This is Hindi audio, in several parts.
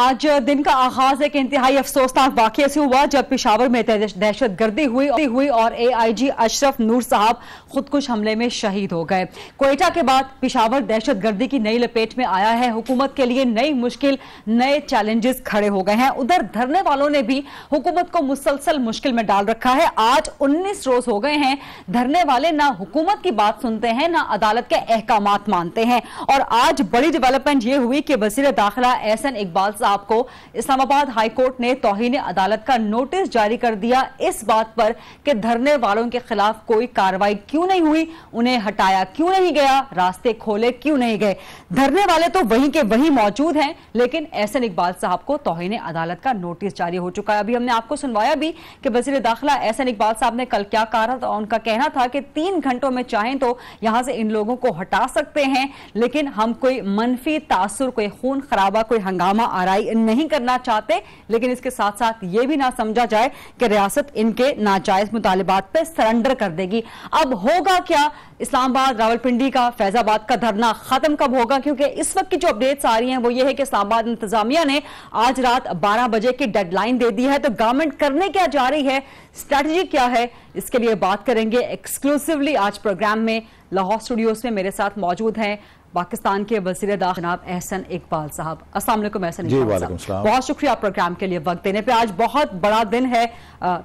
आज दिन का आगाज एक इंतहाई अफसोसनाक वाक्य से हुआ जब पिशावर में दहशत गर्दी हुई हुई और ए आई जी अशरफ नूर साहब खुदकुश हमले में शहीद हो गए कोयटा के बाद पिशावर दहशत गर्दी की नई लपेट में आया है हुकूमत के लिए नई मुश्किल नए चैलेंजेस खड़े हो गए हैं उधर धरने वालों ने भी हुकूमत को मुसलसल मुश्किल में डाल रखा है आज उन्नीस रोज हो गए हैं धरने वाले ना हुकूमत की बात सुनते हैं ना अदालत के अहकाम मानते हैं और आज बड़ी डेवलपमेंट ये हुई कि वजीर दाखिला एहसन इकबाल आपको इस्लामाबाद हाईकोर्ट ने तोहन अदालत का नोटिस जारी कर दिया इस बात पर कि धरने वालों के खिलाफ कोई कार्रवाई क्यों नहीं हुई उन्हें हटाया क्यों नहीं गया रास्ते खोले क्यों नहीं गए धरने वाले तो वहीं के वहीं मौजूद हैं लेकिन एहसन इकबाल साहब को तोहन अदालत का नोटिस जारी हो चुका है अभी हमने आपको सुनवाया भी कि वजीर दाखिला एहसन इकबाल साहब ने कल क्या कहा था तो उनका कहना था कि तीन घंटों में चाहें तो यहां से इन लोगों को हटा सकते हैं लेकिन हम कोई मनफी तासुर कोई खून खराबा कोई हंगामा आ रहा लड़ाई नहीं करना चाहते लेकिन इसके साथ साथ ये भी ना समझा जाए कि रियासत इनके नाजायज मुतालबात पर सरेंडर कर देगी अब होगा क्या इस्लामाबाद रावलपिंडी का फैजाबाद का धरना खत्म कब होगा क्योंकि इस वक्त की जो अपडेट्स आ रही हैं वो ये है कि इस्लामाबाद इंतजामिया ने आज रात 12 बजे की डेडलाइन दे दी है तो गवर्नमेंट करने क्या जा रही है स्ट्रेटजी क्या है इसके लिए बात करेंगे एक्सक्लूसिवली आज प्रोग्राम में लाहौर स्टूडियोज में मेरे साथ मौजूद हैं पाकिस्तान के वजीर जनाब एहसन इकबाल साहब असल एहसन बहुत शुक्रिया प्रोग्राम के लिए वक्त देने पर आज बहुत बड़ा दिन है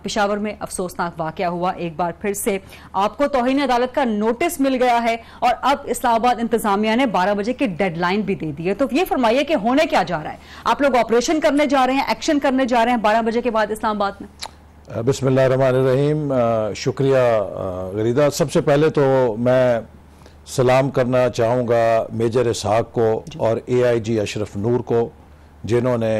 पिशावर में अफसोसनाक वाक़ हुआ एक बार फिर से आपको तोहनी अदालत का नोटिस मिल गया है और अब इस्लामाबाद इंतजामिया ने बारह बजे की डेडलाइन भी दे दी है तो ये फरमाइए कि होने क्या जा रहा है आप लोग ऑपरेशन करने जा रहे हैं एक्शन करने जा रहे हैं बारह बजे के बाद इस्लामाबाद में बिसमीम शुक्रिया गरीदा सबसे पहले तो मैं सलाम करना चाहूँगा मेजर इसहाक को और एआईजी अशरफ नूर को जिन्होंने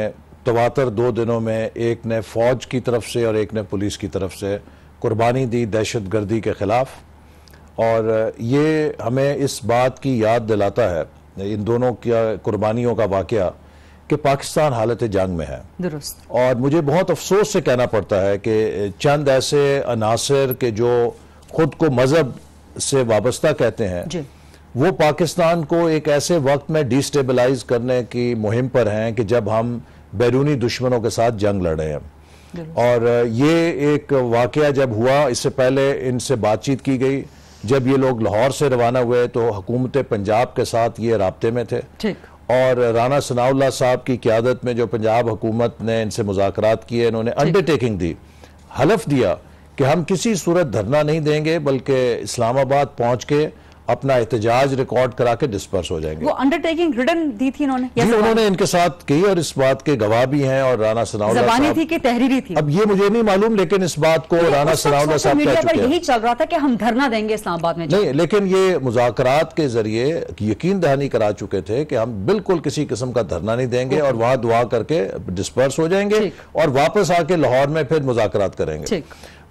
तवातर दो दिनों में एक ने फ़ौज की तरफ से और एक ने पुलिस की तरफ से कुर्बानी दी दहशत गर्दी के ख़िलाफ़ और ये हमें इस बात की याद दिलाता है इन दोनों की कुर्बानियों का वाक़ कि पाकिस्तान हालत जंग में है दुरुस्त और मुझे बहुत अफसोस से कहना पड़ता है कि चंद ऐसे अनासर के जो ख़ुद को मज़हब से वाबस्ता कहते हैं वो पाकिस्तान को एक ऐसे वक्त में डिस्टेबलाइज करने की मुहिम पर हैं कि जब हम बैरूनी दुश्मनों के साथ जंग लड़े हैं और ये एक वाक़ जब हुआ इससे पहले इनसे बातचीत की गई जब ये लोग लाहौर से रवाना हुए तो हुकूमत पंजाब के साथ ये रबते में थे और राना सनाउल्ला साहब की क्यादत में जो पंजाब हुकूमत ने इनसे मुजाकर किए इन्होंने अंडरटेकिंग दी हलफ दिया कि हम किसी सूरत धरना नहीं देंगे बल्कि इस्लामाबाद पहुंच के अपना एहतजाज रिकॉर्ड करा के डिस्पर्स हो जाएंगे वो अंडरटेकिंग रिटर्न दी थी उन्होंने ये उन्होंने इनके साथ की और इस बात के गवाह भी हैं और राना सनाउल्ला थी कि तहरीरी थी अब ये मुझे नहीं मालूम लेकिन इस बात को राना सनाउल्ला साहब मीडिया पर यही चल रहा था कि हम धरना देंगे इस्लामाबाद में नहीं लेकिन ये मुजाकरात के जरिए यकीन दहानी करा चुके थे कि हम बिल्कुल किसी किस्म का धरना नहीं देंगे और वहां दुआ करके डिस्पर्स हो जाएंगे और वापस आके लाहौर में फिर मुजाकरात करेंगे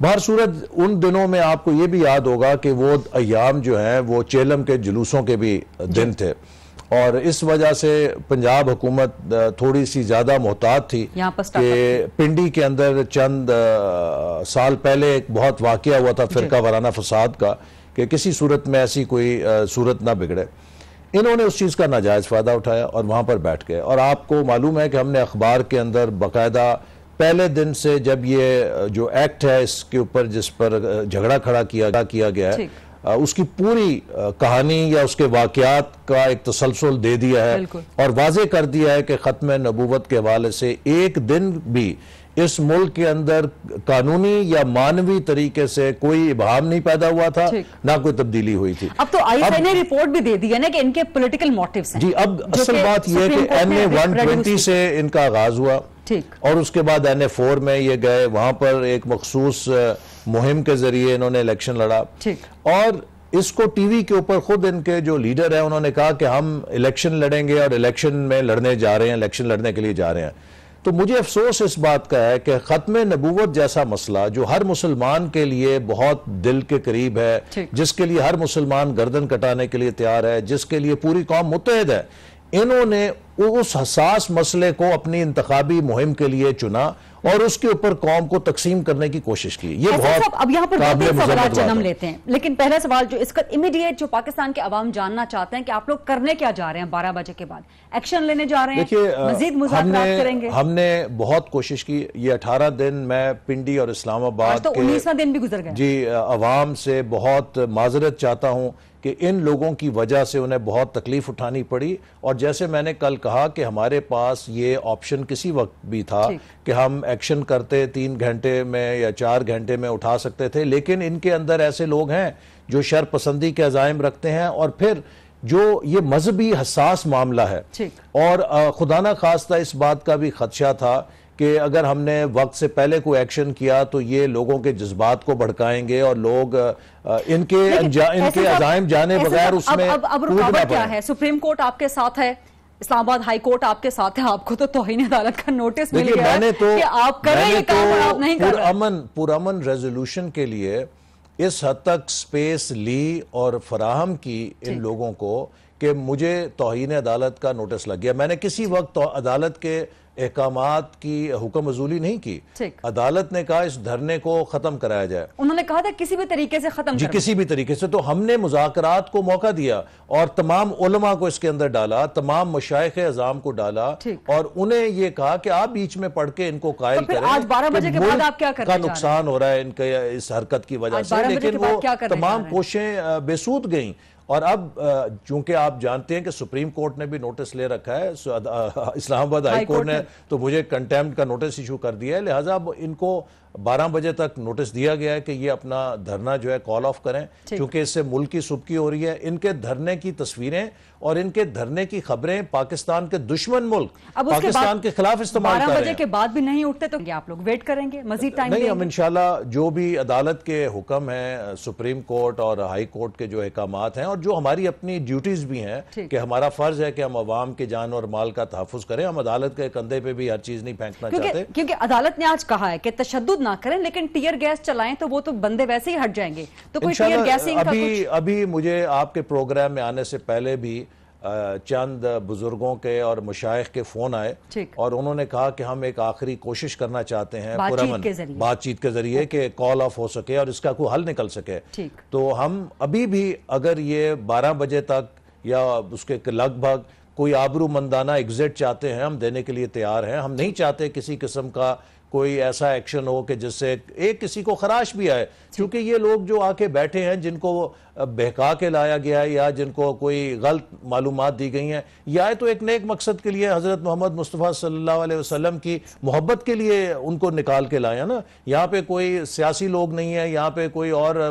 बहर सूरत उन दिनों में आपको ये भी याद होगा कि वो अयाम जो हैं वो चेलम के जुलूसों के भी दिन थे और इस वजह से पंजाब हुकूमत थोड़ी सी ज़्यादा मोहतात थी कि पिंडी के अंदर चंद साल पहले एक बहुत वाक़ हुआ था फ़िरका वाराना फसाद का कि किसी सूरत में ऐसी कोई सूरत ना बिगड़े इन्होंने उस चीज़ का नाजायज़ फ़ायदा उठाया और वहाँ पर बैठ गए और आपको मालूम है कि हमने अखबार के अंदर बाकायदा पहले दिन से जब ये जो एक्ट है इसके ऊपर जिस पर झगड़ा खड़ा किया किया गया है उसकी पूरी कहानी या उसके वाकयात का एक तसलसल दे दिया है और वाजे कर दिया है कि ख़त्म नबूवत के हवाले से एक दिन भी इस मुल्क के अंदर कानूनी या मानवीय तरीके से कोई इबाम नहीं पैदा हुआ था ना कोई तब्दीली हुई थी अब तो आईएसआई ने रिपोर्ट भी दे दी है ना कि इनके पॉलिटिकल मोटिव्स हैं जी अब असल बात यह कि एन ए वन ट्वेंटी से इनका आगाज हुआ और उसके बाद एन ए फोर में ये गए वहां पर एक मखसूस मुहिम के जरिए इन्होंने इलेक्शन लड़ा और इसको टीवी के ऊपर खुद इनके जो लीडर है उन्होंने कहा कि हम इलेक्शन लड़ेंगे और इलेक्शन में लड़ने जा रहे हैं इलेक्शन लड़ने के लिए जा रहे हैं तो मुझे अफसोस इस बात का है कि ख़त्म नबूवत जैसा मसला जो हर मुसलमान के लिए बहुत दिल के करीब है जिसके लिए हर मुसलमान गर्दन कटाने के लिए तैयार है जिसके लिए पूरी कौम मुतहद है इन्होंने उस हसास मसले को अपनी इंतबी मुहिम के लिए चुना और उसके ऊपर कौम को तकसीम करने की कोशिश की ये बहुत अब यहाँ पर जन्म लेते हैं लेकिन पहला सवाल जो इसका इमीडिएट जो पाकिस्तान के अवाम जानना चाहते हैं कि आप लोग करने क्या जा रहे हैं बारह बजे के बाद एक्शन लेने जा रहे हैं मजीद हमने, करेंगे हमने बहुत कोशिश की ये अठारह दिन मैं पिंडी और इस्लामाबाद तो उन्नीसवा दिन भी गुजर गया जी अवाम से बहुत माजरत चाहता हूँ कि इन लोगों की वजह से उन्हें बहुत तकलीफ उठानी पड़ी और जैसे मैंने कल कहा कि हमारे पास ये ऑप्शन किसी वक्त भी था कि हम एक्शन करते तीन घंटे में या चार घंटे में उठा सकते थे लेकिन इनके अंदर ऐसे लोग हैं जो शर पसंदी के अजायम रखते हैं और फिर जो ये मजहबी हसास मामला है और खुदा न खास्ता इस बात का भी खदशा था कि अगर हमने वक्त से पहले कोई एक्शन किया तो ये लोगों के जज्बात को भड़काएंगे और लोग इनके इनके अजायम जाने बगैर उसमें अब, अब, अब रुकावट क्या है सुप्रीम कोर्ट आपके साथ है इस्लामाबाद हाई कोर्ट आपके साथ है आपको तो तोहिन अदालत का नोटिस मिल गया मैंने तो, कि आप कर रहे तो काम आप नहीं कर रहे अमन पुरअमन रेजोल्यूशन के लिए इस हद तक स्पेस ली और फराहम की इन लोगों को कि मुझे तोहिन अदालत का नोटिस लग गया मैंने किसी वक्त तो अदालत के अहकाम की हुक्म वजूली नहीं की अदालत ने कहा इस धरने को खत्म कराया जाए उन्होंने कहा था किसी भी तरीके से खत्म जी किसी भी तरीके से तो हमने मुजाकर को मौका दिया और तमाम उलमा को इसके अंदर डाला तमाम मशाइ अजाम को डाला और उन्हें यह कहा कि आप बीच में पढ़ के इनको तो कायल तो करें आज बारह बजे के बाद आप क्या कर का नुकसान हो रहा है इनके इस हरकत की वजह से लेकिन वो तमाम कोशें बेसूद गई और अब चूंकि आप जानते हैं कि सुप्रीम कोर्ट ने भी नोटिस ले रखा है इस्लामाबाद हाई कोर्ट ने तो मुझे कंटेम्प्ट का नोटिस इशू कर दिया है लिहाजा अब इनको बारह बजे तक नोटिस दिया गया है कि ये अपना धरना जो है कॉल ऑफ करें क्योंकि इससे मुल्क की सुबकी हो रही है इनके धरने की तस्वीरें और इनके धरने की खबरें पाकिस्तान के दुश्मन मुल्क अब पाकिस्तान के खिलाफ इस्तेमाल बारह बजे के बाद भी नहीं उठते तो आप लोग वेट करेंगे मजीद टाइम नहीं हम इनशाला जो भी अदालत के हुक्म है सुप्रीम कोर्ट और हाई कोर्ट के जो अहकाम हैं और जो हमारी अपनी ड्यूटीज भी हैं कि हमारा फर्ज है कि हम आवाम के जान और माल का तहफ़ करें हम अदालत के कंधे पर भी हर चीज नहीं फेंकना चाहते क्योंकि अदालत ने आज कहा है कि तशद खुद ना करें लेकिन टीयर गैस चलाएं तो वो तो बंदे वैसे ही हट जाएंगे तो कोई टीयर गैसिंग अभी कुछ... अभी मुझे आपके प्रोग्राम में आने से पहले भी चंद बुजुर्गों के और मुशाइ के फोन आए और उन्होंने कहा कि हम एक आखिरी कोशिश करना चाहते हैं पुरमन बातचीत के जरिए कि कॉल ऑफ हो सके और इसका कोई हल निकल सके तो हम अभी भी अगर ये बारह बजे तक या उसके लगभग कोई आबरू मंदाना एग्जिट चाहते हैं हम देने के लिए तैयार हैं हम नहीं चाहते किसी किस्म का कोई ऐसा एक्शन हो कि जिससे एक किसी को खराश भी आए क्योंकि ये लोग जो आके बैठे हैं जिनको बहका के लाया गया है या जिनको कोई गलत मालूम दी गई हैं या तो एक नेक मकसद के लिए हज़रत मोहम्मद मुस्तफ़ा सल्ला वसम की मोहब्बत के लिए उनको निकाल के लाया ना यहाँ पे कोई सियासी लोग नहीं है यहाँ पे कोई और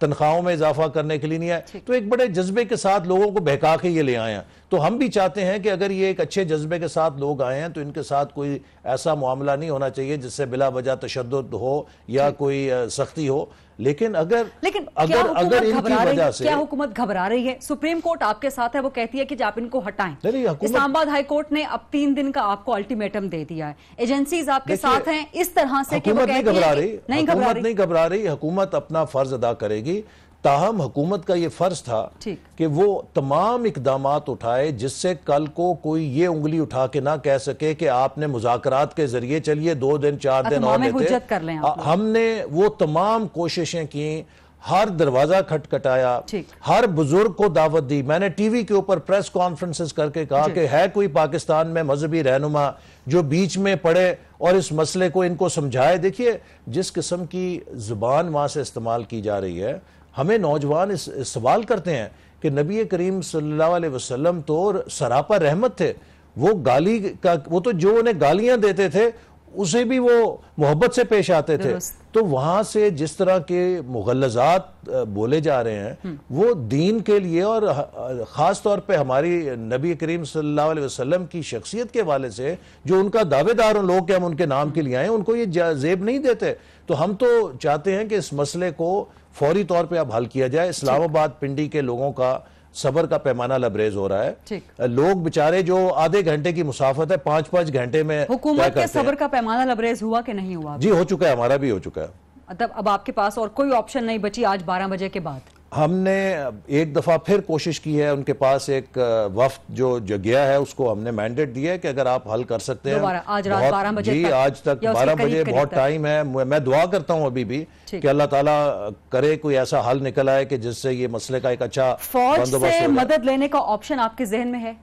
तनख्वाहों में इजाफा करने के लिए नहीं आए तो एक बड़े जज्बे के साथ लोगों को बहका के ये ले आए हैं तो हम भी चाहते हैं कि अगर ये एक अच्छे जज्बे के साथ लोग आए हैं तो इनके साथ कोई ऐसा मामला नहीं होना चाहिए जिससे बिला वजह तशद हो या कोई सख्ती हो लेकिन अगर लेकिन अगर अगर इनकी वजह से क्या हुकूमत घबरा रही है सुप्रीम कोर्ट आपके साथ है वो कहती है कि आप इनको हटाएं इस्लामाबाद हाई कोर्ट ने अब तीन दिन का आपको अल्टीमेटम दे दिया है एजेंसीज आपके साथ हैं इस तरह से नहीं घबरा रही नहीं घबरा रही हुकूमत अपना फर्ज अदा करेगी ताहम हुकूमत का ये फ़र्ज़ था कि वो तमाम इकदाम उठाए जिससे कल को कोई ये उंगली उठा के ना कह सके कि आपने मुजाकरात के जरिए चलिए दो दिन चार दिन तो और लेते हमने वो तमाम कोशिशें की हर दरवाजा खटखटाया हर बुजुर्ग को दावत दी मैंने टीवी के ऊपर प्रेस कॉन्फ्रेंसिस करके कहा कि है कोई पाकिस्तान में मजहबी रहनुमा जो बीच में पड़े और इस मसले को इनको समझाए देखिए जिस किस्म की जुबान वहां से इस्तेमाल की जा रही है हमें नौजवान इस, इस सवाल करते हैं कि नबी करीम सल्लल्लाहु अलैहि वसल्लम तो सरापा रहमत थे वो गाली का वो तो जो उन्हें गालियां देते थे उसे भी वो मोहब्बत से पेश आते थे तो वहां से जिस तरह के मुगलजात बोले जा रहे हैं हम्म। वो दीन के लिए और ख़ास तौर पे हमारी नबी करीम सल्लल्लाहु अलैहि वसल्लम की शख्सियत के वाले से जो उनका दावेदार उन लोग के हम उनके नाम के लिए आए उनको ये जेब नहीं देते तो हम तो चाहते हैं कि इस मसले को फौरी तौर पे अब हल किया जाए इस्लामाबाद पिंडी के लोगों का सबर का पैमाना लबरेज हो रहा है लोग बेचारे जो आधे घंटे की मुसाफत है पांच पांच घंटे में हुकूमत के सबर का पैमाना लबरेज हुआ कि नहीं हुआ जी हो चुका है हमारा भी हो चुका है मतलब अब आपके पास और कोई ऑप्शन नहीं बची आज बारह बजे के बाद हमने एक दफ़ा फिर कोशिश की है उनके पास एक वफ्त जो गया है उसको हमने मैंडेट दिया है कि अगर आप हल कर सकते हैं आज रात 12 बजे जी आज तक 12 बजे बहुत टाइम है मैं दुआ करता हूं अभी भी कि अल्लाह ताला करे कोई ऐसा हल निकल आए कि जिससे ये मसले का एक अच्छा फौज से मदद लेने का ऑप्शन आपके जहन में है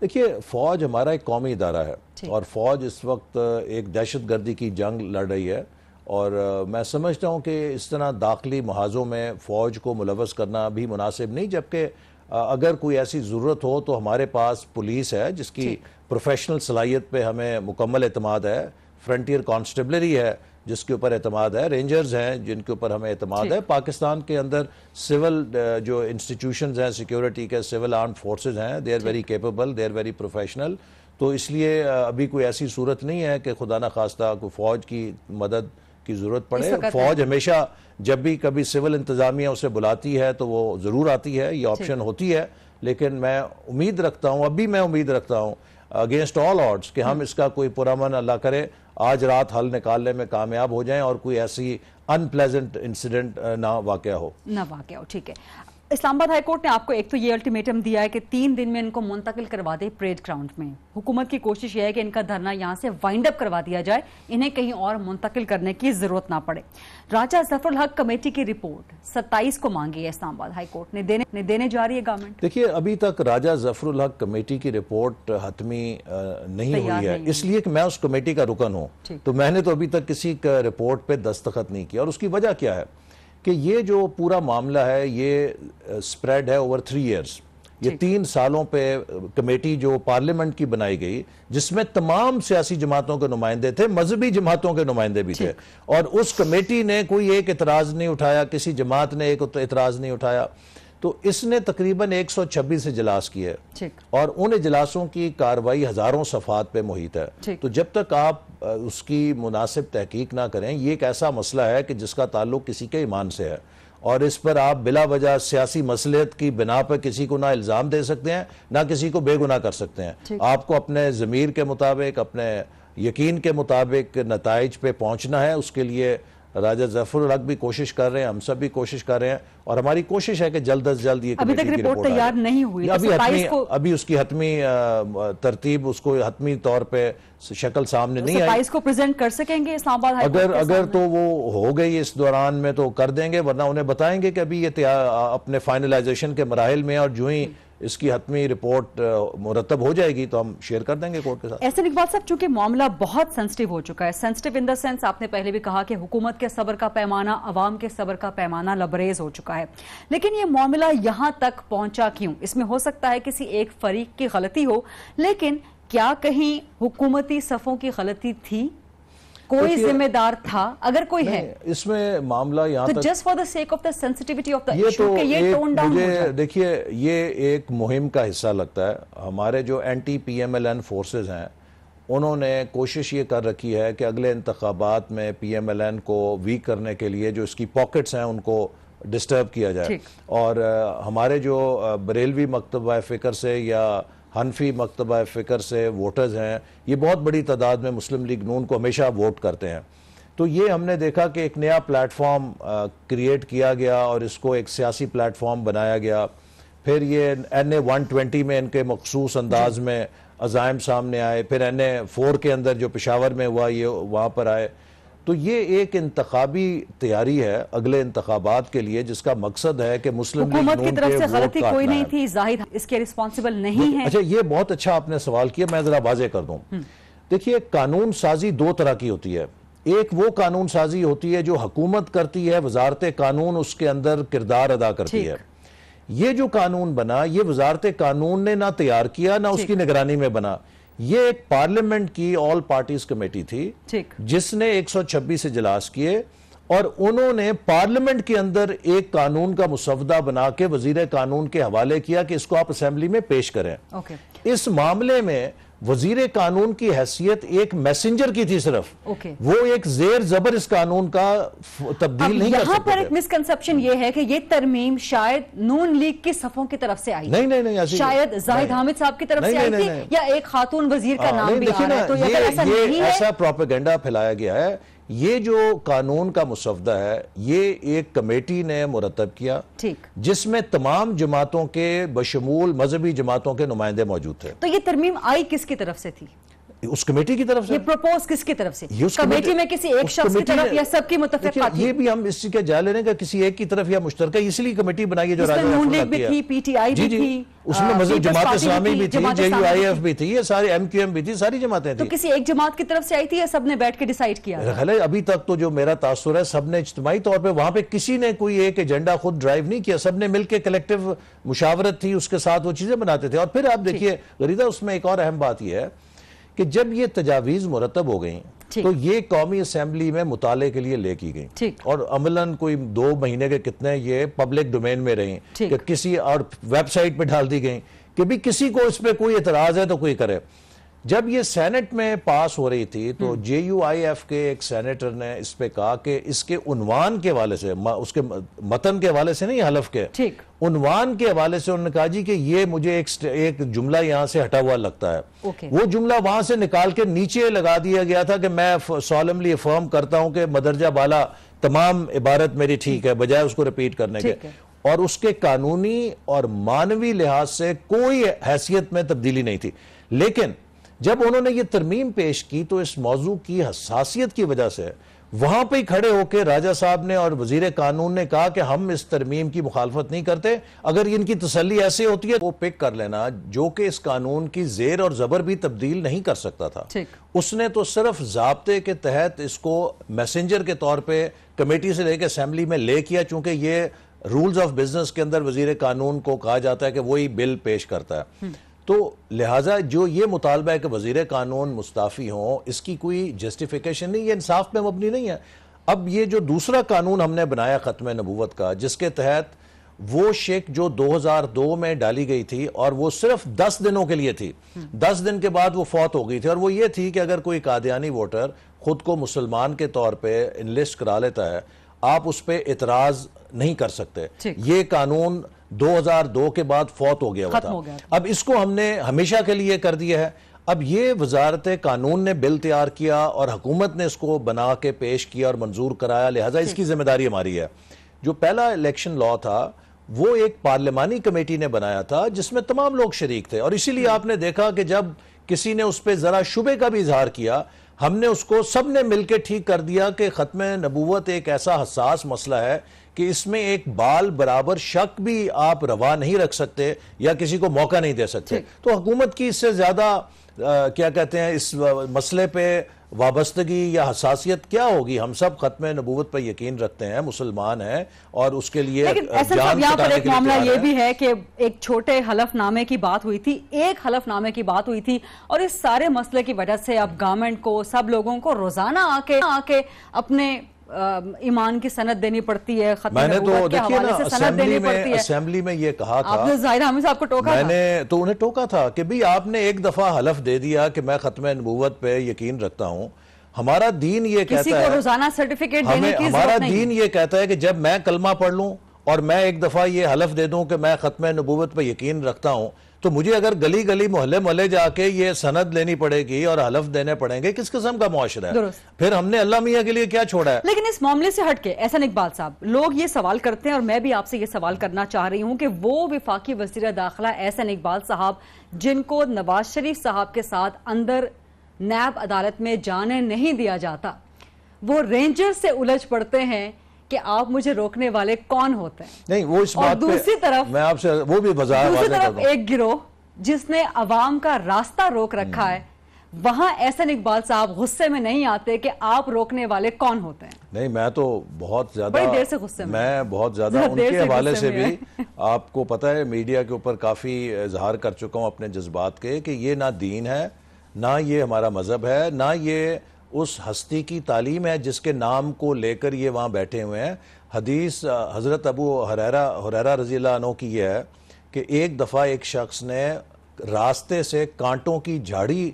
देखिए फौज हमारा एक कौमी इदारा है और फौज इस वक्त एक दहशत गर्दी की जंग लड़ रही है और मैं समझता हूँ कि इस तरह दाखिली महाजों में फ़ौज को मुलवस करना भी मुनासिब नहीं जबकि अगर कोई ऐसी ज़रूरत हो तो हमारे पास पुलिस है जिसकी प्रोफेशनल सलाहियत पे हमें मुकम्मल अतमाद है फ्रंटियर कॉन्स्टेबलरी है जिसके ऊपर अतमाद है रेंजर्स हैं जिनके ऊपर हमें अतमाद है पाकिस्तान के अंदर सिविल जो इंस्टीट्यूशन हैं सिक्योरिटी के सिविल आर्म फोर्सेज हैं they are very capable they are very professional तो इसलिए अभी कोई ऐसी सूरत नहीं है कि खुदा न खास्ता कोई फ़ौज की मदद की ज़रूरत पड़े फ़ौज हमेशा जब भी कभी सिविल इंतज़ामिया उसे बुलाती है तो वो ज़रूर आती है ये ऑप्शन होती है लेकिन मैं उम्मीद रखता हूँ अभी मैं उम्मीद रखता हूँ अगेंस्ट ऑल ऑर्ड्स कि हम हम्म। इसका कोई पुरामन अल्लाह करे आज रात हल निकालने में कामयाब हो जाएं और कोई ऐसी अनप्लेजेंट इंसिडेंट ना वाक़ हो ना वाक़ हो ठीक है इस्लामाबाद हाईकोर्ट ने आपको एक तो ये अल्टीमेटम दिया है कि तीन दिन में इनको मुंतकिल करवा दे परेड ग्राउंड में हुकूमत की कोशिश यह है कि इनका धरना यहाँ से वाइंड अप करवा दिया जाए इन्हें कहीं और मुंतकिल करने की जरूरत ना पड़े राजा जफर हक कमेटी की रिपोर्ट 27 को मांगी है इस्लामाबाद हाईकोर्ट ने देने ने देने जा रही है गवर्नमेंट देखिए अभी तक राजा जफरुल हक कमेटी की रिपोर्ट हतमी नहीं हुई है इसलिए कि मैं उस कमेटी का रुकन हूँ तो मैंने तो अभी तक किसी रिपोर्ट पे दस्तखत नहीं किया और उसकी वजह क्या है कि ये जो पूरा मामला है ये स्प्रेड है ओवर थ्री ईयर्स ये तीन सालों पे कमेटी जो पार्लियामेंट की बनाई गई जिसमें तमाम सियासी जमातों के नुमाइंदे थे मजहबी जमातों के नुमाइंदे भी थे और उस कमेटी ने कोई एक इतराज़ नहीं उठाया किसी जमात ने एक इतराज़ नहीं उठाया तो इसने तकरीबन 126 इजलास किए और उन इजलासों की कार्रवाई हज़ारों सफ़ात पे मुहित है तो जब तक आप उसकी मुनासिब तहकीक ना करें ये एक ऐसा मसला है कि जिसका ताल्लुक किसी के ईमान से है और इस पर आप बिला वजह सियासी मसलियत की बिना पर किसी को ना इल्ज़ाम दे सकते हैं ना किसी को बेगुनाह कर सकते हैं आपको अपने ज़मीर के मुताबिक अपने यकीन के मुताबिक नतज पे पहुंचना है उसके लिए राजा जफर हक भी कोशिश कर रहे हैं हम सब भी कोशिश कर रहे हैं और हमारी कोशिश है कि जल्द अज जल्द ये अभी तक रिपोर्ट तैयार नहीं हुई तो अभी हतमी अभी उसकी हतमी तरतीब उसको हतमी तौर पर शक्ल सामने नहीं आई को प्रेजेंट कर सकेंगे इस्लामाबाद अगर अगर तो वो हो गई इस दौरान में तो कर देंगे वरना उन्हें बताएंगे कि अभी ये अपने फाइनलाइजेशन के मराहल में और जो ही इसकी हतमी रिपोर्ट मुरतब हो जाएगी तो हम शेयर कर देंगे कोर्ट के साथ ऐसे इकबाल साहब चूंकि मामला बहुत सेंसिटिव हो चुका है सेंसिटिव इन द सेंस आपने पहले भी कहा कि हुकूमत के सबर का पैमाना अवाम के सबर का पैमाना लबरेज हो चुका है लेकिन ये मामला यहाँ तक पहुंचा क्यों इसमें हो सकता है किसी एक फरीक की गलती हो लेकिन क्या कहीं हुकूमती सफ़ों की गलती थी कोई जिम्मेदार था अगर कोई है इसमें मामला यहाँ just for the sake of the sensitivity of the ये तो ये टोन डाउन देखिए ये एक मुहिम का हिस्सा लगता है हमारे जो एंटी पीएमएलएन फोर्सेस हैं उन्होंने कोशिश ये कर रखी है कि अगले इंतबात में पीएमएलएन को वीक करने के लिए जो इसकी पॉकेट्स हैं उनको डिस्टर्ब किया जाए और हमारे जो बरेलवी मकतबा फ़िक्र से या हनफी मकतबा फ़िक्र से वोटर्स हैं ये बहुत बड़ी तादाद में मुस्लिम लीग नून को हमेशा वोट करते हैं तो ये हमने देखा कि एक नया प्लेटफॉर्म क्रिएट किया गया और इसको एक सियासी प्लेटफॉर्म बनाया गया फिर ये एन ए वन ट्वेंटी में इनके मखसूस अंदाज में अजायम सामने आए फिर एन ए फोर के अंदर जो पेशावर में हुआ ये वहाँ पर आए तो ये एक इंतबी तैयारी है अगले इंतबात के लिए जिसका मकसद है कि मुस्लिम की तरफ से गलती कोई नहीं थी जाहिर इसके रिस्पॉन्सिबल नहीं है अच्छा ये बहुत अच्छा आपने सवाल किया मैं जरा वाजे कर दू हम्म। देखिए कानून साजी दो तरह की होती है एक वो कानून साजी होती है जो हुकूमत करती है वजारत कानून उसके अंदर किरदार अदा करती है ये जो कानून बना ये वजारत कानून ने ना तैयार किया ना उसकी निगरानी में बना ये एक पार्लियामेंट की ऑल पार्टीज कमेटी थी जिसने 126 इजलास किए और उन्होंने पार्लियामेंट के अंदर एक कानून का मुसवदा बना के वजीर कानून के हवाले किया कि इसको आप असेंबली में पेश करें इस मामले में वजीर कानून की हैसियत एक मैसेंजर की थी सिर्फ okay. वो एक जेर जबर इस कानून का तब्दील नहीं यहाँ पर एक मिसकनसेप्शन ये है कि ये तरमीम शायद नून लीग के सफों की तरफ से आई नहीं नहीं नहीं शायद जाहिद हामिद साहब की तरफ से आई थी या एक खातून वजीर का हाँ, नाम भी तो ऐसा प्रोपेगेंडा फैलाया गया है ये जो कानून का मुसवदा है ये एक कमेटी ने मुरतब किया ठीक जिसमें तमाम जमातों के बशमूल मजहबी जमातों के नुमाइंदे मौजूद थे तो ये तरमीम आई किसकी तरफ से थी जाती उस कमेटी की तरफ से ये प्रपोज किसकी तरफ से ये कमेटी में किसी एक शख्स की तरफ या सबकी मुतफिक ये भी हम इसी के जाय लेने का किसी एक की तरफ या मुश्तरका इसलिए कमेटी बनाई है जो नून लीग भी थी पीटीआई भी थी उसमें मजहब जमात इस्लामी भी थी जेयूआईएफ भी थी ये सारे एमक्यूएम भी थी सारी जमातें तो थी तो किसी एक जमात की तरफ से आई थी या सबने बैठ के डिसाइड किया खले अभी तक तो जो मेरा तासुर है सबने इज्तमाही तौर पर वहां पे किसी ने कोई एक एजेंडा खुद ड्राइव नहीं किया सबने मिलकर कलेक्टिव मुशावरत थी उसके साथ वो चीजें बनाते थे और फिर आप देखिए गरीदा उसमें एक और अहम बात यह है कि जब ये तजावीज़ मुरतब हो गई तो ये कौमी असम्बली में मुताले के लिए ले की गई और अमलन कोई दो महीने के कितने ये पब्लिक डोमेन में रही कि किसी और वेबसाइट पे डाल दी गई कि भी किसी को इस पर कोई एतराज़ है तो कोई करे जब ये सेनेट में पास हो रही थी तो जे यू आई एफ के एक सेनेटर ने इस पे कहा कि इसके उनवान के वाले से उसके मतन के हवाले से नहीं हलफ के ठीक उनवान के हवाले से उन्होंने कहा जी कि ये मुझे एक एक जुमला यहाँ से हटा हुआ लगता है वो जुमला वहां से निकाल के नीचे लगा दिया गया था कि मैं सॉलमली फर्म करता हूं कि मदरजा बाला तमाम इबारत मेरी ठीक है बजाय उसको रिपीट करने के और उसके कानूनी और मानवी लिहाज से कोई हैसियत में तब्दीली नहीं थी लेकिन जब उन्होंने ये तरमीम पेश की तो इस मौजू की हसासीत की वजह से वहां पर ही खड़े होकर राजा साहब ने और वजीर कानून ने कहा कि हम इस तरमीम की मुखालफत नहीं करते अगर इनकी तसली ऐसे होती है वो पिक कर लेना जो कि इस कानून की जेर और जबर भी तब्दील नहीं कर सकता था उसने तो सिर्फ जबते के तहत इसको मैसेंजर के तौर पर कमेटी से लेकर असम्बली में ले किया चूंकि ये रूल्स ऑफ बिजनेस के अंदर वजीर कानून को कहा जाता है कि वही बिल पेश करता है हम्म। तो लिहाजा जो ये मुतालबा है कि वजीर कानून मुस्ताफ़ी हों इसकी कोई जस्टिफिकेशन नहीं ये इंसाफ में मबनी नहीं है अब ये जो दूसरा कानून हमने बनाया ख़त्म नबूवत का जिसके तहत वो शेख जो 2002 में डाली गई थी और वो सिर्फ 10 दिनों के लिए थी 10 दिन के बाद वो फौत हो गई थी और वो ये थी कि अगर कोई कादियानी वोटर खुद को मुसलमान के तौर पे इनलिस्ट करा लेता है आप उस पर इतराज़ नहीं कर सकते ये कानून 2002 के बाद फौत हो गया हो गया था अब इसको हमने हमेशा के लिए कर दिया है अब ये वजारत कानून ने बिल तैयार किया और हकूमत ने इसको बना के पेश किया और मंजूर कराया लिहाजा इसकी जिम्मेदारी हमारी है जो पहला इलेक्शन लॉ था वो एक पार्लियामानी कमेटी ने बनाया था जिसमें तमाम लोग शरीक थे और इसीलिए आपने देखा कि जब किसी ने उस पर ज़रा शुबे का भी इजहार किया हमने उसको सब ने के ठीक कर दिया कि ख़त्म नबूवत एक ऐसा हसास मसला है कि इसमें एक बाल बराबर शक भी आप रवा नहीं रख सकते या किसी को मौका नहीं दे सकते तो हुकूमत की इससे ज़्यादा क्या कहते हैं इस मसले पे वाबस्तगी या हसासियत क्या होगी हम सब खत्म नबूवत पर यकीन रखते हैं मुसलमान हैं और उसके लिए यहाँ पर एक मामला ये भी है कि एक छोटे हलफनामे की बात हुई थी एक हलफनामे की बात हुई थी और इस सारे मसले की वजह से अब गवर्नमेंट को सब लोगों को रोजाना आके आके अपने ईमान की सनत देनी पड़ती है मैंने तो देखिए ना असेंबली में असेंबली में ये कहा था आपने जाहिर हमें साहब को टोका मैंने तो उन्हें टोका था कि भाई आपने एक दफा हलफ दे दिया कि मैं खत्म नबूवत पे यकीन रखता हूँ हमारा दीन ये कहता है रोजाना सर्टिफिकेट हमें हमारा दीन ये कहता है कि जब मैं कलमा पढ़ लू और मैं एक दफ़ा ये हलफ दे दूँ कि मैं ख़त्म नबूत पर यकीन रखता हूँ तो मुझे अगर गली गली मोहल्ले मोहल्ले जाके ये सनद लेनी पड़ेगी और हलफ देने पड़ेंगे किस किस्म का मुआरा है फिर हमने अल्लाह मिया के लिए क्या छोड़ा है लेकिन इस मामले से हटके ऐसा इकबाल साहब लोग ये सवाल करते हैं और मैं भी आपसे ये सवाल करना चाह रही हूँ कि वो विफाकी वजीर दाखिला ऐसा इकबाल साहब जिनको नवाज शरीफ साहब के साथ अंदर नैब अदालत में जाने नहीं दिया जाता वो रेंजर से उलझ पड़ते हैं कि आप मुझे रोकने वाले कौन होते हैं नहीं वो इस बात दूसरी तरफ मैं आपसे वो भी दूसरी तरफ एक गिरोह जिसने अवाम का रास्ता रोक रखा हम्म। है वहां एहसन इकबाल साहब गुस्से में नहीं आते कि आप रोकने वाले कौन होते हैं नहीं मैं तो बहुत ज्यादा बड़ी देर से गुस्से में मैं बहुत ज्यादा उनके हवाले से भी आपको पता है मीडिया के ऊपर काफी इजहार कर चुका हूं अपने जज्बात के कि ये ना दीन है ना ये हमारा मजहब है ना ये उस हस्ती की तालीम है जिसके नाम को लेकर ये वहाँ बैठे हुए हैं हदीस हज़रत अबू हरेरा हरेरा रज़ी अनों की यह है कि एक दफ़ा एक शख्स ने रास्ते से कांटों की झाड़ी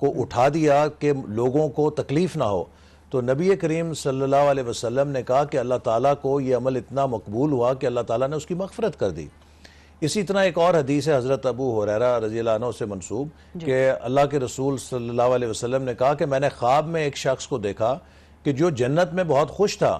को उठा दिया कि लोगों को तकलीफ़ ना हो तो नबी करीम सल्लल्लाहु अलैहि वसल्लम ने कहा कि अल्लाह ताला को ये अमल इतना मकबूल हुआ कि अल्लाह ताला ने उसकी मगफरत कर दी इसी तरह एक और हदीस है हज़रत अबू हुररा रजी से मनसूब कि अल्लाह के रसूल सल्लल्लाहु अलैहि वसल्लम ने कहा कि मैंने ख्वाब में एक शख्स को देखा कि जो जन्नत में बहुत खुश था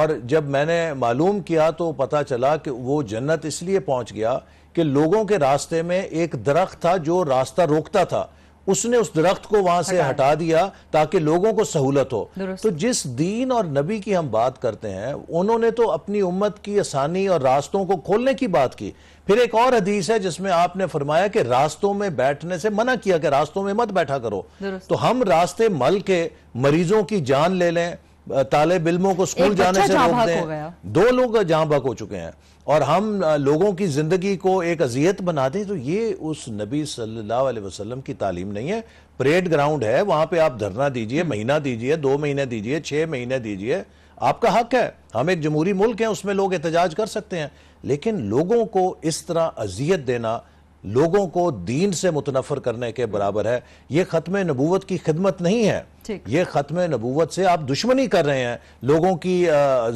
और जब मैंने मालूम किया तो पता चला कि वो जन्नत इसलिए पहुंच गया कि लोगों के रास्ते में एक दरख्त था जो रास्ता रोकता था उसने उस दरख्त को वहां से हटा दिया ताकि लोगों को सहूलत हो तो जिस दीन और नबी की हम बात करते हैं उन्होंने तो अपनी उम्मत की आसानी और रास्तों को खोलने की बात की फिर एक और हदीस है जिसमें आपने फरमाया कि रास्तों में बैठने से मना किया कि रास्तों में मत बैठा करो तो हम रास्ते मल के मरीजों की जान ले लें ताले बिल्मों को स्कूल जाने से रोक दें दो लोग जहां बक हो चुके हैं और हम लोगों की जिंदगी को एक अजियत बना दें तो ये उस नबी सल्लल्लाहु अलैहि वसल्लम की तालीम नहीं है परेड ग्राउंड है वहां पे आप धरना दीजिए हम्म। महीना दीजिए दो महीने दीजिए छह महीने दीजिए आपका हक है हम एक जमहूरी मुल्क है उसमें लोग एहतजाज कर सकते हैं लेकिन लोगों को इस तरह अजियत देना लोगों को दीन से मुतनफर करने के बराबर है यह ख़त्म नबूवत की खिदमत नहीं है यह ख़त्म नबूवत से आप दुश्मनी कर रहे हैं लोगों की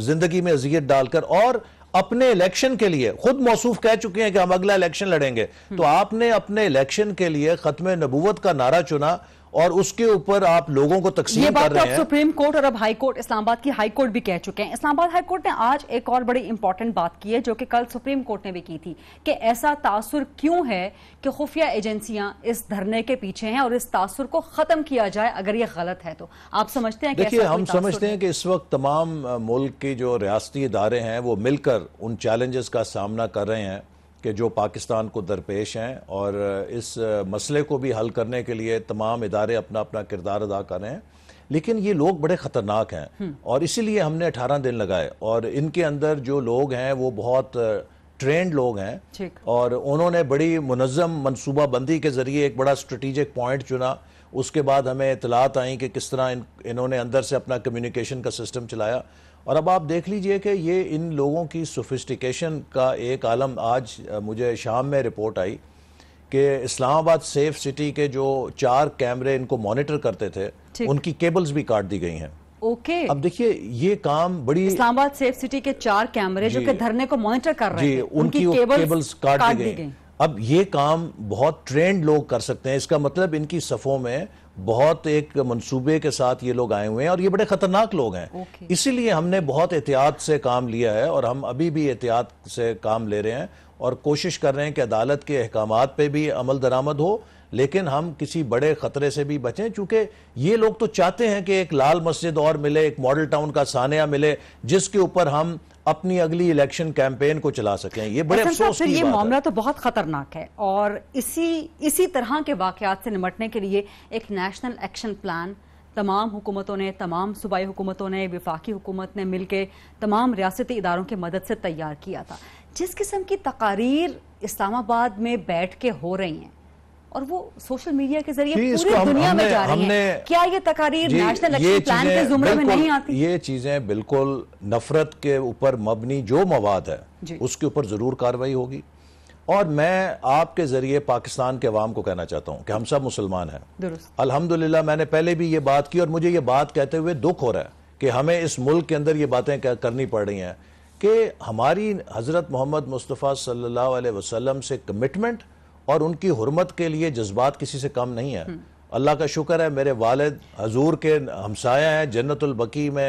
ज़िंदगी में अजियत डालकर और अपने इलेक्शन के लिए खुद मौसू कह चुके हैं कि हम अगला इलेक्शन लड़ेंगे हम्म। तो आपने अपने इलेक्शन के लिए ख़त्म नबूवत का नारा चुना और उसके ऊपर आप लोगों को तकसीम ये बात कर तो रहे हैं सुप्रीम कोर्ट और अब हाई कोर्ट इस्लामाबाद की हाई कोर्ट भी कह चुके हैं इस्लामाबाद हाई कोर्ट ने आज एक और बड़ी इंपॉर्टेंट बात की है जो कि कल सुप्रीम कोर्ट ने भी की थी कि ऐसा तासुर क्यों है कि खुफिया एजेंसियां इस धरने के पीछे हैं और इस तासुर को खत्म किया जाए अगर ये गलत है तो आप समझते हैं देखिए हम समझते हैं कि इस वक्त तमाम मुल्क के जो रियाती इदारे हैं वो मिलकर उन चैलेंजेस का सामना कर रहे हैं कि जो पाकिस्तान को दरपेश हैं और इस मसले को भी हल करने के लिए तमाम इदारे अपना अपना किरदार अदा कर रहे हैं लेकिन ये लोग बड़े ख़तरनाक हैं हम्म। और इसीलिए हमने अठारह दिन लगाए और इनके अंदर जो लोग हैं वो बहुत ट्रेंड लोग हैं और उन्होंने बड़ी मुनज़म मनसूबाबंदी के ज़रिए एक बड़ा स्ट्रेटिजिक पॉइंट चुना उसके बाद हमें इतलात आई कि किस तरह इन इन्होंने अंदर से अपना कम्युनिकेशन का सिस्टम चलाया और अब आप देख लीजिए कि ये इन लोगों की सोफिस्टिकेशन का एक आलम आज मुझे शाम में रिपोर्ट आई कि इस्लामाबाद सेफ सिटी के जो चार कैमरे इनको मॉनिटर करते थे उनकी केबल्स भी काट दी गई हैं ओके अब देखिए ये काम बड़ी इस्लामाबाद सेफ सिटी के चार कैमरे जो कि धरने को मॉनिटर कर रहे हैं उनकी, उनकी केबल्स, केबल्स काट, काट दी गई अब ये काम बहुत ट्रेंड लोग कर सकते हैं इसका मतलब इनकी सफ़ों में बहुत एक मंसूबे के साथ ये लोग आए हुए हैं और ये बड़े खतरनाक लोग हैं okay. इसीलिए हमने बहुत एहतियात से काम लिया है और हम अभी भी एहतियात से काम ले रहे हैं और कोशिश कर रहे हैं कि अदालत के अहकाम पे भी अमल दरामद हो लेकिन हम किसी बड़े ख़तरे से भी बचें चूंकि ये लोग तो चाहते हैं कि एक लाल मस्जिद और मिले एक मॉडल टाउन का सानिया मिले जिसके ऊपर हम अपनी अगली इलेक्शन कैंपेन को चला सकें ये बड़े अफसोस की ये मामला तो बहुत खतरनाक है और इसी इसी तरह के वाकत से निमटने के लिए एक नेशनल एक्शन प्लान तमाम हुकूमतों ने तमाम सूबाई हुकूमतों ने विफाकी हुकूमत ने मिलकर तमाम रियासती इदारों की मदद से तैयार किया था जिस किस्म की तकारीर इस्लामाबाद में बैठ के हो रही हैं और वो सोशल मीडिया के जरिए पूरी दुनिया में जा रही है क्या ये तकारीर नेशनल एक्शन प्लान के जुमरे में नहीं आती ये चीजें बिल्कुल नफरत के ऊपर मबनी जो मवाद है उसके ऊपर जरूर कार्रवाई होगी और मैं आपके जरिए पाकिस्तान के अवाम को कहना चाहता हूँ कि हम सब मुसलमान हैं अल्हम्दुलिल्लाह मैंने पहले भी ये बात की और मुझे ये बात कहते हुए दुख हो रहा है कि हमें इस मुल्क के अंदर ये बातें करनी पड़ रही हैं कि हमारी हज़रत मोहम्मद मुस्तफ़ा सल्लल्लाहु अलैहि वसल्लम से कमिटमेंट और उनकी हरमत के लिए जज्बात किसी से कम नहीं है अल्लाह का शुक्र है मेरे वालद हजूर के हमसाया हैं जन्नतुलबकी में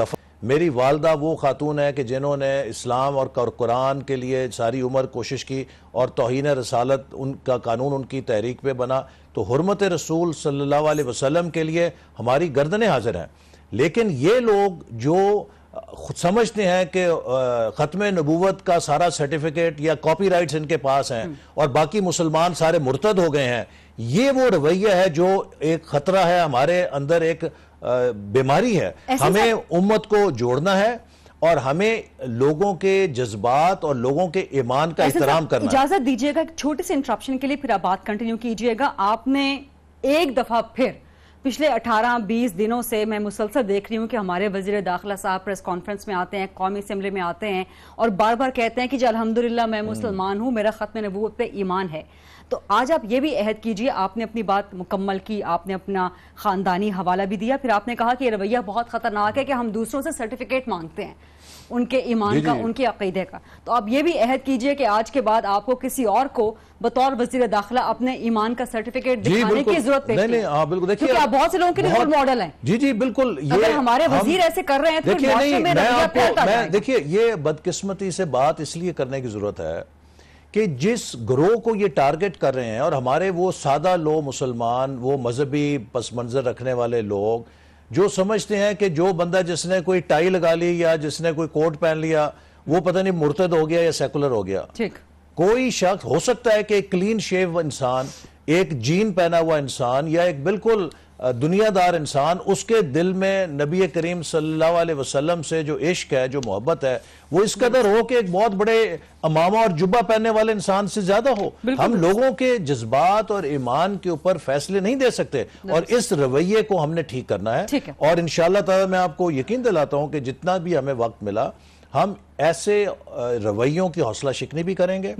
दफा मेरी वालदा वो खातून है कि जिन्होंने इस्लाम और कुरान के लिए सारी उम्र कोशिश की और तोहन रसालत उनका कानून उनकी तहरीक पे बना तो हरमत रसूल सल्लल्लाहु अलैहि वसल्लम के लिए हमारी गर्दनें हाजिर हैं लेकिन ये लोग जो खुद समझते हैं कि ख़त्म नबूवत का सारा सर्टिफिकेट या कॉपी राइट इनके पास हैं हम्म। और बाकी मुसलमान सारे मुर्तद हो गए हैं ये वो रवैया है जो एक ख़तरा है हमारे अंदर एक बीमारी है हमें उम्मत को जोड़ना है और हमें लोगों के जज्बात और लोगों के ईमान का एहतराम करना इजाजत दीजिएगा एक छोटे से इंटरप्शन के लिए फिर आप बात कंटिन्यू कीजिएगा आपने एक दफा फिर पिछले 18-20 दिनों से मैं मुसलसल देख रही हूँ कि हमारे वजीर दाखिला साहब प्रेस कॉन्फ्रेंस में आते हैं कौमी असम्बली में आते हैं और बार बार कहते हैं कि जी अलहमदिल्ला मैं मुसलमान हूँ मेरा ख़त्म नबूत पर ईमान है तो आज आप ये भी अहद कीजिए आपने अपनी बात मुकम्मल की आपने अपना ख़ानदानी हवाला भी दिया फिर आपने कहा कि रवैया बहुत ख़तरनाक है कि हम दूसरों से सर्टिफिकेट मांगते हैं उनके ईमान का उनके अकीदे का तो आप ये भी अहद कीजिए कि आज के बाद आपको किसी और को बतौर वजीर दाखिला अपने ईमान का सर्टिफिकेट दिखाने की जरूरत नहीं नहीं आप बिल्कुल देखिए क्योंकि आप बहुत से लोगों के रोल मॉडल हैं जी जी बिल्कुल ये अगर हमारे वजीर ऐसे कर रहे हैं तो देखिए देखिए ये बदकिस्मती से बात इसलिए करने की जरूरत है कि जिस ग्रोह को ये टारगेट कर रहे हैं और हमारे वो सादा लो मुसलमान वो मजहबी पस मंज़र रखने वाले लोग जो समझते हैं कि जो बंदा जिसने कोई टाई लगा ली या जिसने कोई कोट पहन लिया वो पता नहीं मुर्तद हो गया या सेकुलर हो गया ठीक कोई शख्स हो सकता है कि क्लीन शेव इंसान एक जीन पहना हुआ इंसान या एक बिल्कुल दुनियादार इंसान उसके दिल में नबी करीम सल्लल्लाहु अलैहि वसल्लम से जो इश्क है जो मोहब्बत है वो इस कदर हो कि एक बहुत बड़े अमामा और जुब्बा पहनने वाले इंसान से ज्यादा हो हम लोगों के जज्बात और ईमान के ऊपर फैसले नहीं दे सकते और इस रवैये को हमने ठीक करना है, है। और इन शाह मैं आपको यकीन दिलाता हूँ कि जितना भी हमें वक्त मिला हम ऐसे रवैयों की हौसला शिकनी भी करेंगे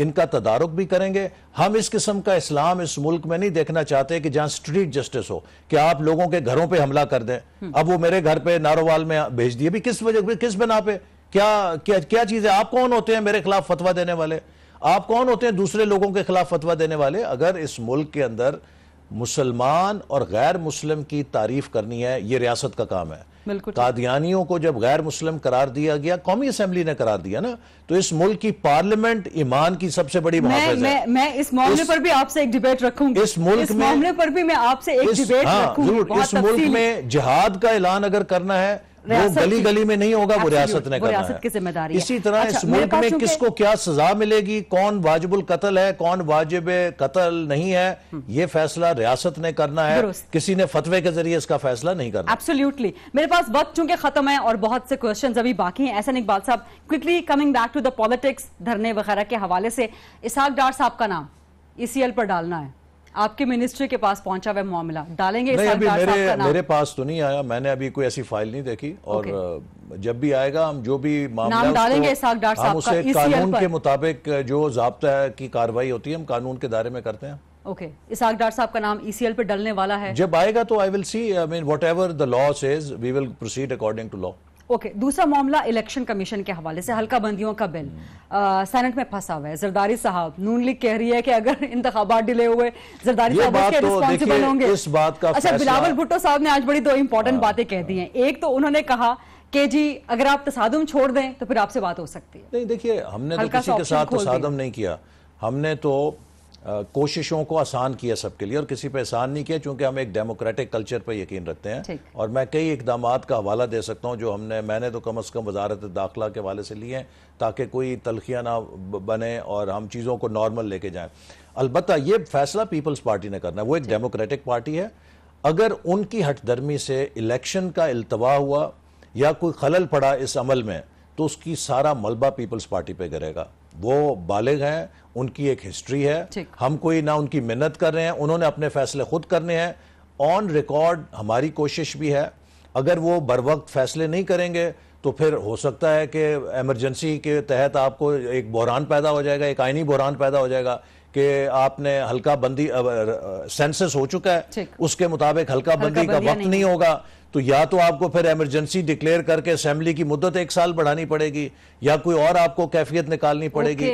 इनका तदारक भी करेंगे हम इस किस्म का इस्लाम इस मुल्क में नहीं देखना चाहते कि जहां स्ट्रीट जस्टिस हो कि आप लोगों के घरों पे हमला कर दें हम्म। अब वो मेरे घर पे नारोवाल में भेज दिए भी किस वजह किस बिना पे क्या क्या क्या चीज़ है आप कौन होते हैं मेरे खिलाफ फतवा देने वाले आप कौन होते हैं दूसरे लोगों के खिलाफ फतवा देने वाले अगर इस मुल्क के अंदर मुसलमान और गैर मुस्लिम की तारीफ करनी है ये रियासत का काम है कादियानियों को जब गैर मुस्लिम करार दिया गया कौमी असम्बली ने करार दिया ना तो इस मुल्क की पार्लियामेंट ईमान की सबसे बड़ी मैं, है। मैं, मैं इस मामले पर भी आपसे एक डिबेट रखूंगी इस मुल्क इस में मामले पर भी मैं आपसे एक डिबेट हाँ, रखूंगी इस मुल्क में जिहाद का ऐलान अगर करना है वो गली गली में नहीं होगा वो रियासत ने करना है की जिम्मेदारी इसी तरह अच्छा, इस मुल्क में किसको क्या सजा मिलेगी कौन वाजिबुल कतल है कौन वाजिब कतल नहीं है हम्म। ये फैसला रियासत ने करना है किसी ने फतवे के जरिए इसका फैसला नहीं करना एब्सोल्युटली मेरे पास वक्त चूंकि खत्म है और बहुत से क्वेश्चन अभी बाकी है ऐसा Iqbal sahab quickly coming back to the politics धरने वगैरह के हवाले से इसहाक डार साहब का नाम ई e पर डालना है आपके मिनिस्ट्री के पास पहुंचा वह मामला डालेंगे नहीं अभी मेरे का नाम। मेरे पास तो नहीं आया मैंने अभी कोई ऐसी फाइल नहीं देखी और जब भी आएगा हम जो भी मामला डालेंगे हम उसे कानून के मुताबिक जो जबता की कार्रवाई होती है हम कानून के दायरे में करते हैं ओके okay. इसाक डार साहब का नाम ईसीएल e पे डलने वाला है जब आएगा तो I will see I mean whatever the law says we will proceed according to law okay okay, दूसरा मामला इलेक्शन कमीशन के हवाले से हल्का बंदियों का बिल सेनेट में फंसा हुआ है जरदारी साहब नून लीग कह रही है कि अगर इंतबात डिले हुए जरदारी साहब तो रिस्पॉन्सिबल होंगे इस बात का अच्छा बिलावल भुट्टो साहब ने आज बड़ी दो इंपॉर्टेंट हाँ। बातें कह दी हैं एक तो उन्होंने कहा कि जी अगर आप तसादम छोड़ दें तो फिर आपसे बात हो सकती है नहीं देखिए हमने तो किसी के साथ तसादम नहीं किया हमने तो कोशिशों को आसान किया सबके लिए और किसी पर आसान नहीं किया चूंकि हम एक डेमोक्रेटिक कल्चर पर यकीन रखते हैं और मैं कई इकदाम का हवाला दे सकता हूँ जो हमने मैंने तो कम अज़ कम वजारत दाखिला के हवाले से लिए हैं ताकि कोई तलखियाँ ना बने और हम चीज़ों को नॉर्मल लेके जाएँ अलबत् ये फैसला पीपल्स पार्टी ने करना है वो एक डेमोक्रेटिक पार्टी है अगर उनकी दर्मी से इलेक्शन का अल्तवा हुआ या कोई खलल पड़ा इस अमल में तो उसकी सारा मलबा पीपल्स पार्टी पे गिरेगा वो बालिग हैं उनकी एक हिस्ट्री है हम कोई ना उनकी मेहनत कर रहे हैं उन्होंने अपने फैसले खुद करने हैं ऑन रिकॉर्ड हमारी कोशिश भी है अगर वो बर वक्त फैसले नहीं करेंगे तो फिर हो सकता है कि एमरजेंसी के तहत आपको एक बहरान पैदा हो जाएगा एक आइनी बहरान पैदा हो जाएगा कि आपने हल्का बंदी सेंसस हो चुका है उसके मुताबिक हल्का, बंदी का वक्त नहीं, नहीं होगा तो या तो आपको फिर एमरजेंसी डिक्लेयर करके असेंबली की मुद्दत एक साल बढ़ानी पड़ेगी या कोई और आपको कैफियत निकालनी पड़ेगी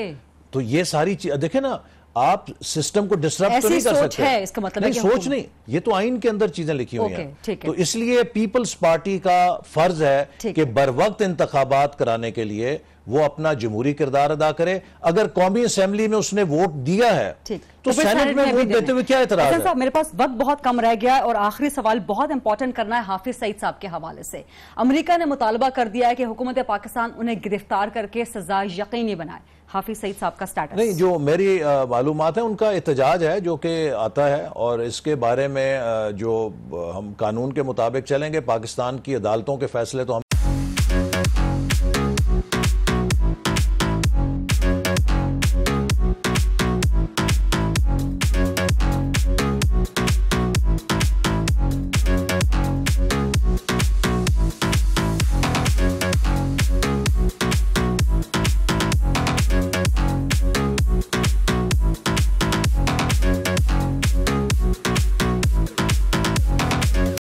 तो ये सारी चीज देखे ना आप सिस्टम को डिस्टर्ब तो नहीं कर सकते है इसका मतलब नहीं, है सोच नहीं ये तो आइन के अंदर चीजें लिखी हुई हैं तो इसलिए पीपल्स पार्टी का फर्ज है कि बर वक्त इंतबात कराने के लिए वो अपना जमहूरी किरदार अदा करे अगर कौमी असेंबली में उसने वोट दिया है तो, सेनेट तो में वोट देते हुए क्या इतराज है? मेरे पास वक्त बहुत कम रह गया है और आखिरी सवाल बहुत इंपॉर्टेंट करना है हाफिज सईद साहब के हवाले से अमरीका ने मुतालबा कर दिया है कि हुकूमत पाकिस्तान उन्हें गिरफ्तार करके सजा यकीनी बनाए हाफिज सईद साहब का स्टार्ट नहीं जो मेरी मालूम है उनका एहतजाज है जो कि आता है और इसके बारे में जो हम कानून के मुताबिक चलेंगे पाकिस्तान की अदालतों के फैसले तो हम